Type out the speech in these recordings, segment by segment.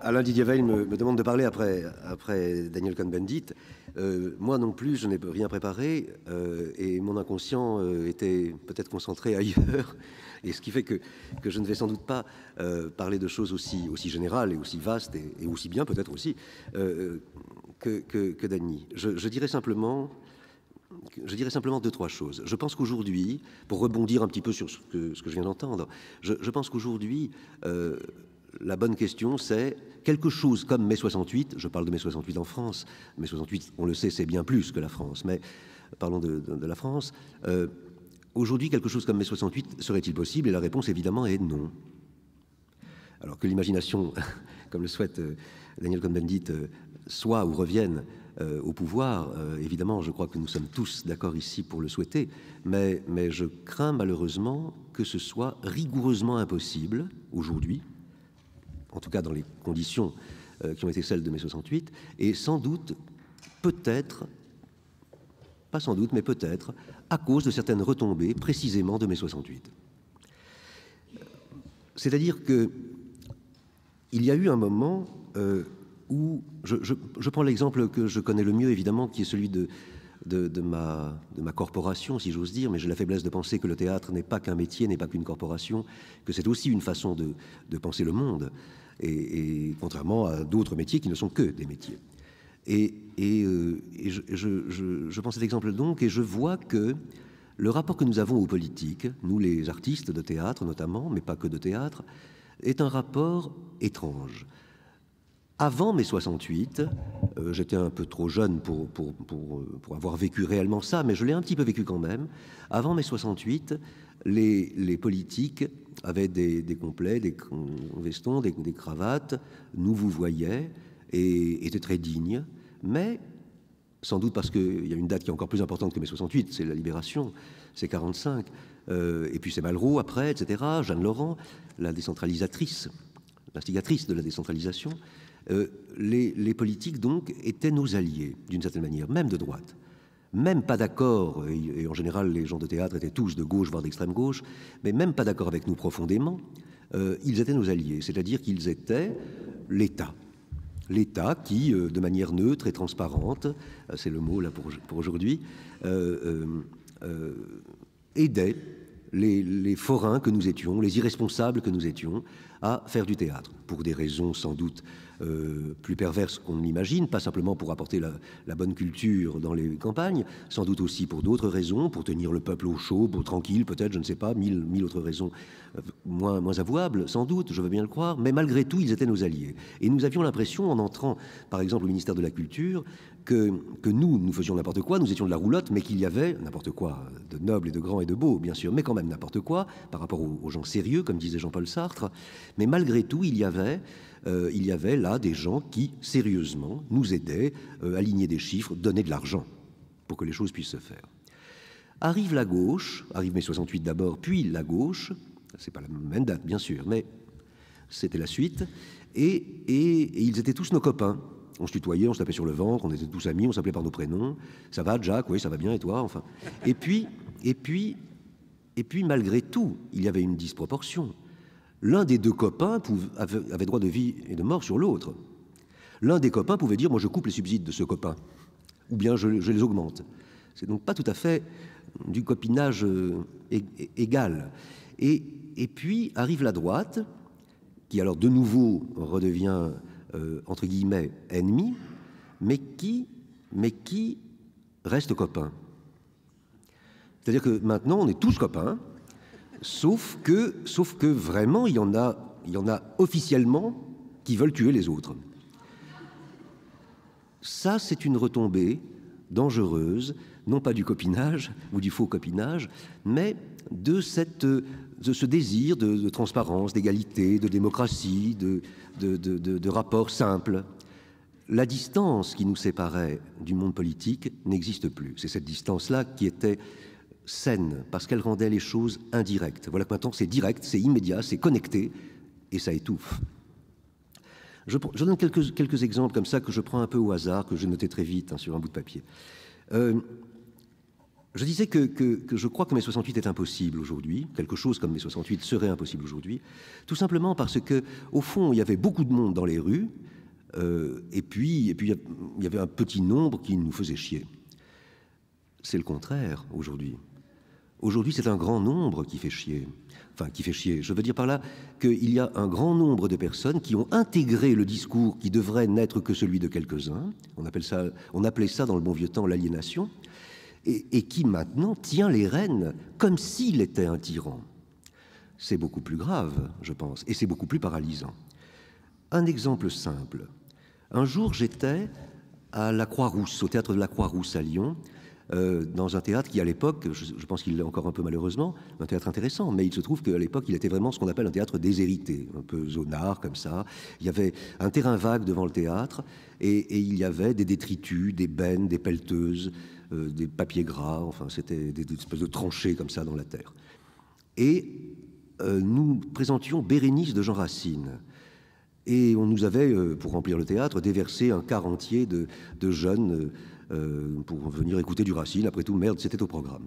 Alain Didier Veil me, demande de parler après, après Daniel Cohn-Bendit. Euh, moi non plus, je n'ai rien préparé euh, et mon inconscient euh, était peut-être concentré ailleurs. Et ce qui fait que, je ne vais sans doute pas parler de choses aussi, aussi générales et aussi vastes et, aussi bien peut-être aussi que, que, Dany. Je, dirais simplement je dirais simplement deux, trois choses. Je pense qu'aujourd'hui, pour rebondir un petit peu sur ce que, je viens d'entendre, je, pense qu'aujourd'hui, la bonne question, c'est quelque chose comme mai 68, je parle de mai 68 en France, mai 68, on le sait, c'est bien plus que la France, mais parlons de, la France. Euh, aujourd'hui, quelque chose comme mai 68 serait-il possible Et la réponse, évidemment, est non. Alors que l'imagination, comme le souhaite euh, Daniel Cohn-Bendit, euh, soit ou revienne au pouvoir, évidemment, je crois que nous sommes tous d'accord ici pour le souhaiter, mais je crains malheureusement que ce soit rigoureusement impossible aujourd'hui, en tout cas dans les conditions euh, qui ont été celles de mai 68, et sans doute, peut-être, pas sans doute, mais peut-être, à cause de certaines retombées précisément de mai 68. C'est-à-dire qu'il y a eu un moment euh, où je, prends l'exemple que je connais le mieux, évidemment, qui est celui de, ma, corporation, si j'ose dire, mais j'ai la faiblesse de penser que le théâtre n'est pas qu'un métier, n'est pas qu'une corporation, que c'est aussi une façon de penser le monde et, contrairement à d'autres métiers qui ne sont que des métiers. Euh, et, je, je, je, prends cet exemple donc, et je vois que le rapport que nous avons aux politiques, nous les artistes de théâtre notamment, mais pas que de théâtre, est un rapport étrange. Avant mai 68, euh, j'étais un peu trop jeune pour, pour, pour, avoir vécu réellement ça, mais je l'ai un petit peu vécu quand même. Avant mai 68, les, les politiques avaient des, complets, des, vestons, des, cravates, nous vous voyaient et étaient très dignes. Mais, sans doute parce qu'il y a une date qui est encore plus importante que mai 68, c'est la libération, c'est 45. Euh, et puis c'est Malraux après, etc. Jeanne Laurent, la décentralisatrice, l'instigatrice de la décentralisation. Euh, les politiques, donc, étaient nos alliés, d'une certaine manière, même de droite même pas d'accord, et, en général les gens de théâtre étaient tous de gauche, voire d'extrême gauche, mais même pas d'accord avec nous profondément, euh, ils étaient nos alliés, c'est-à-dire qu'ils étaient l'État. L'État qui, euh, de manière neutre et transparente, euh, c'est le mot là pour aujourd'hui, aidait les, forains que nous étions, les irresponsables que nous étions, à faire du théâtre, pour des raisons sans doute euh, plus perverses qu'on imagine, pas simplement pour apporter la, bonne culture dans les campagnes, sans doute aussi pour d'autres raisons, pour tenir le peuple au chaud, pour tranquille, peut-être, je ne sais pas, mille, autres raisons euh, moins avouables, sans doute, je veux bien le croire, mais malgré tout, ils étaient nos alliés. Et nous avions l'impression, en entrant, par exemple, au ministère de la Culture, que, nous, nous faisions n'importe quoi, nous étions de la roulotte, mais qu'il y avait n'importe quoi de noble et de grand et de beau, bien sûr, mais quand même n'importe quoi par rapport aux, gens sérieux, comme disait Jean-Paul Sartre. Mais malgré tout, il y avait, euh, il y avait là des gens qui, sérieusement, nous aidaient, à euh, aligner des chiffres, donner de l'argent pour que les choses puissent se faire. Arrive la gauche, arrive mai 68 d'abord, puis la gauche, c'est pas la même date, bien sûr, mais c'était la suite, et, et ils étaient tous nos copains on se tutoyait, on se tapait sur le ventre, on était tous amis, on s'appelait par nos prénoms. Ça va, Jack Oui, ça va bien, et toi Enfin. Et puis, et puis, et puis, malgré tout, il y avait une disproportion. L'un des deux copains avait, droit de vie et de mort sur l'autre. L'un des copains pouvait dire, moi, je coupe les subsides de ce copain, ou bien je, les augmente. C'est donc pas tout à fait du copinage euh, égal. Et, et puis arrive la droite, qui alors de nouveau redevient euh, entre guillemets, ennemis, mais qui, mais qui reste copain? C'est-à-dire que maintenant, on est tous copains, sauf que, vraiment, il y, en a, il y en a officiellement qui veulent tuer les autres. Ça, c'est une retombée dangereuse non pas du copinage ou du faux copinage, mais de, cette, ce désir de, transparence, d'égalité, de démocratie, de, de, de rapport simple. La distance qui nous séparait du monde politique n'existe plus. C'est cette distance-là qui était saine, parce qu'elle rendait les choses indirectes. Voilà que maintenant c'est direct, c'est immédiat, c'est connecté, et ça étouffe. Je, donne quelques, quelques, exemples comme ça que je prends un peu au hasard, que j'ai noté très vite hein, sur un bout de papier. Euh, je disais que, je crois que mai 68 est impossible aujourd'hui, quelque chose comme mai 68 serait impossible aujourd'hui, tout simplement parce que, au fond, il y avait beaucoup de monde dans les rues, euh, et puis et puis il y avait un petit nombre qui nous faisait chier. C'est le contraire aujourd'hui. Aujourd'hui, c'est un grand nombre qui fait chier. Enfin, qui fait chier. Je veux dire par là qu'il y a un grand nombre de personnes qui ont intégré le discours qui devrait n'être que celui de quelques-uns. On, on appelait ça dans le bon vieux temps l'aliénation et, qui maintenant tient les rênes comme s'il était un tyran. C'est beaucoup plus grave, je pense, et c'est beaucoup plus paralysant. Un exemple simple. Un jour, j'étais à la Croix-Rousse, au théâtre de la Croix-Rousse à Lyon, euh, dans un théâtre qui, à l'époque, je, pense qu'il est encore un peu malheureusement, un théâtre intéressant, mais il se trouve qu'à l'époque, il était vraiment ce qu'on appelle un théâtre déshérité, un peu zonard comme ça. Il y avait un terrain vague devant le théâtre, et, il y avait des détritus, des bennes, des pelleteuses, euh, des papiers gras, enfin, c'était des, espèces de tranchées comme ça dans la terre. Et euh, nous présentions Bérénice de Jean Racine. Et on nous avait, pour remplir le théâtre, déversé un quart entier de, de jeunes euh, pour venir écouter du Racine. Après tout, merde, c'était au programme.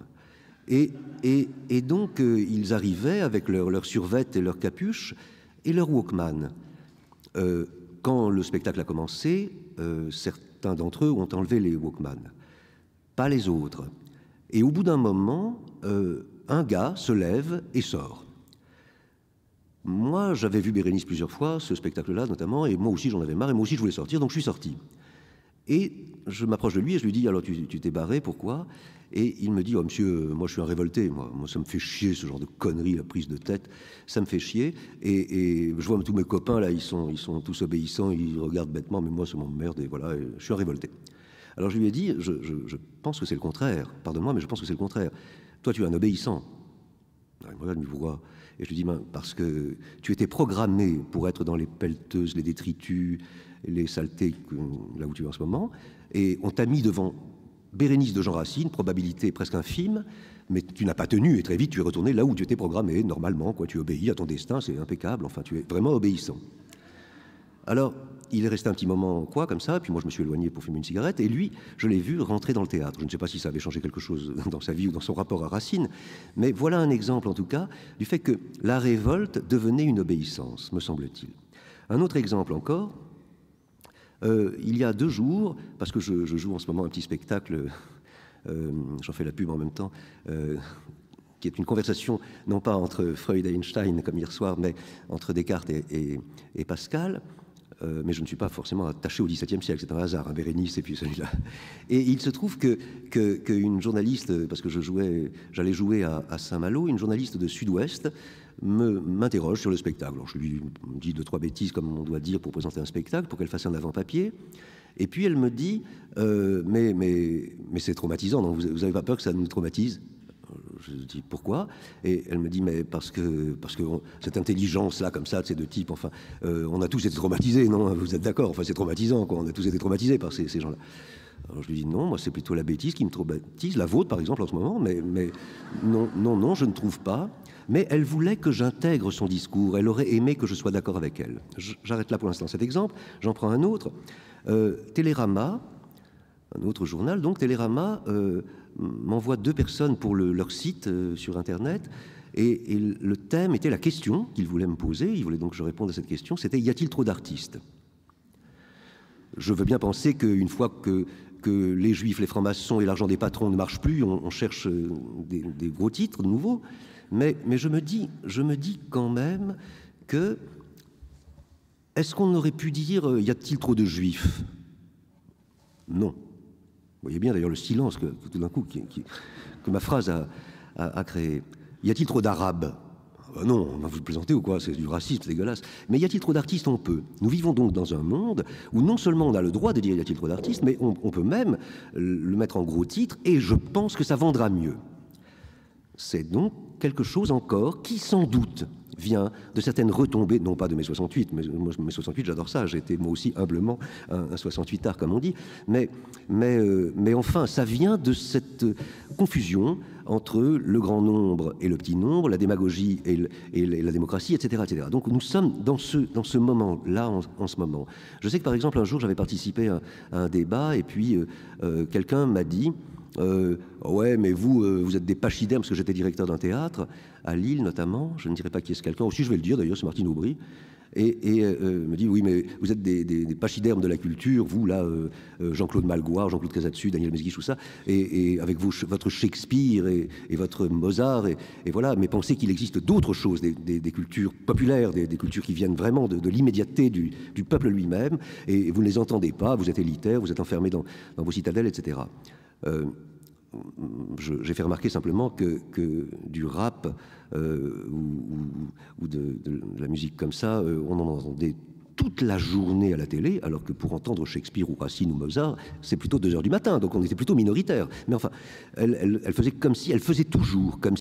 Et, et, donc, euh, ils arrivaient avec leur, leur survette et leurs capuches et leur Walkman. Euh, quand le spectacle a commencé, certains d'entre eux ont enlevé les Walkman, pas les autres. Et au bout d'un moment, un gars se lève et sort. Moi, j'avais vu Bérénice plusieurs fois, ce spectacle-là notamment, et moi aussi j'en avais marre, et moi aussi je voulais sortir, donc je suis sorti. Et je m'approche de lui et je lui dis Alors, tu t'es barré, pourquoi Et il me dit Oh, monsieur, moi, je suis un révolté, moi. ça me fait chier, ce genre de conneries, la prise de tête. Ça me fait chier. Et, je vois tous mes copains, là, ils sont, ils sont tous obéissants, ils regardent bêtement, mais moi, c'est mon merde, et voilà, je suis un révolté. Alors, je lui ai dit Je, je pense que c'est le contraire, pardonne-moi, mais je pense que c'est le contraire. Toi, tu es un obéissant. Il me Et je lui dis, ben, parce que tu étais programmé pour être dans les pelleteuses, les détritus, les saletés, là où tu es en ce moment, et on t'a mis devant Bérénice de Jean Racine, probabilité presque infime, mais tu n'as pas tenu, et très vite tu es retourné là où tu étais programmé, normalement, quoi, tu obéis à ton destin, c'est impeccable, enfin tu es vraiment obéissant. Alors, il est resté un petit moment quoi comme ça, puis moi je me suis éloigné pour fumer une cigarette, et lui, je l'ai vu rentrer dans le théâtre. Je ne sais pas si ça avait changé quelque chose dans sa vie ou dans son rapport à Racine, mais voilà un exemple en tout cas du fait que la révolte devenait une obéissance, me semble-t-il. Un autre exemple encore, euh, il y a deux jours, parce que je, joue en ce moment un petit spectacle, euh, j'en fais la pub en même temps, euh, qui est une conversation non pas entre Freud et Einstein comme hier soir, mais entre Descartes et Pascal. Euh, mais je ne suis pas forcément attaché au XVIIe siècle, c'est un hasard, hein, Bérénice et puis celui-là. Et il se trouve que qu'une journaliste, parce que je jouais, j'allais jouer à, Saint-Malo, une journaliste de Sud-Ouest m'interroge sur le spectacle. Alors je lui dis deux trois bêtises comme on doit dire pour présenter un spectacle, pour qu'elle fasse un avant-papier. Et puis elle me dit, euh, mais mais mais c'est traumatisant. Donc vous n'avez pas peur que ça nous traumatise je dis pourquoi Et elle me dit mais parce que parce que cette intelligence là comme ça de ces deux types enfin euh, on a tous été traumatisés non vous êtes d'accord enfin c'est traumatisant quoi on a tous été traumatisés par ces, gens là. Alors je lui dis non moi c'est plutôt la bêtise qui me traumatise la vôtre par exemple en ce moment mais mais non non non je ne trouve pas mais elle voulait que j'intègre son discours elle aurait aimé que je sois d'accord avec elle. J'arrête là pour l'instant cet exemple j'en prends un autre euh, Télérama un autre journal, donc Télérama euh, m'envoie deux personnes pour leur site euh, sur Internet. Et, le thème était la question qu'ils voulaient me poser. Ils voulaient donc que je réponde à cette question. C'était y a-t-il trop d'artistes Je veux bien penser qu'une fois que, les juifs, les francs-maçons et l'argent des patrons ne marchent plus, on, cherche euh, des, gros titres nouveaux. Mais, mais je, me dis, je me dis quand même que est-ce qu'on aurait pu dire y a-t-il trop de juifs Non. Vous voyez bien d'ailleurs le silence que, tout d'un coup que ma phrase a, créé. Y a-t-il trop d'Arabes euh, non, on va vous plaisanter ou quoi C'est du racisme dégueulasse. Mais y a-t-il trop d'artistes On peut. Nous vivons donc dans un monde où non seulement on a le droit de dire y a-t-il trop d'artistes, mais on, on, peut même le mettre en gros titre et je pense que ça vendra mieux. C'est donc quelque chose encore qui, sans doute, vient de certaines retombées, non pas de mai 68, mais moi, mai 68, j'adore ça, J'étais moi aussi humblement un, 68 art comme on dit, mais, mais, euh, mais enfin, ça vient de cette confusion entre le grand nombre et le petit nombre, la démagogie et, la démocratie, etc., etc. Donc nous sommes dans ce, dans ce moment-là, en, ce moment. Je sais que par exemple, un jour, j'avais participé à, un débat et puis euh, euh, quelqu'un m'a dit euh, ouais, mais vous, euh, vous êtes des pachydermes, parce que j'étais directeur d'un théâtre, à Lille notamment, je ne dirais pas qui est ce quelqu'un, aussi je vais le dire d'ailleurs, c'est Martine Aubry, et, et euh, me dit, oui, mais vous êtes des, pachydermes de la culture, vous, là, Jean-Claude Malgoire, Jean-Claude Casatsu, Daniel Mesguich, tout ça, et, avec votre Shakespeare et, votre Mozart, et, voilà, mais pensez qu'il existe d'autres choses, des, cultures populaires, des, cultures qui viennent vraiment de, l'immédiateté du, peuple lui-même, et vous ne les entendez pas, vous êtes élitaire, vous êtes enfermé dans, dans vos citadelles, etc. Euh, j'ai fait remarquer simplement que, du rap euh, ou, de, la musique comme ça, euh, on en entendait toute la journée à la télé, alors que pour entendre Shakespeare ou Racine ou Mozart, c'est plutôt 2 heures du matin, donc on était plutôt minoritaire. Mais enfin, elle, faisait comme si, elle faisait toujours comme si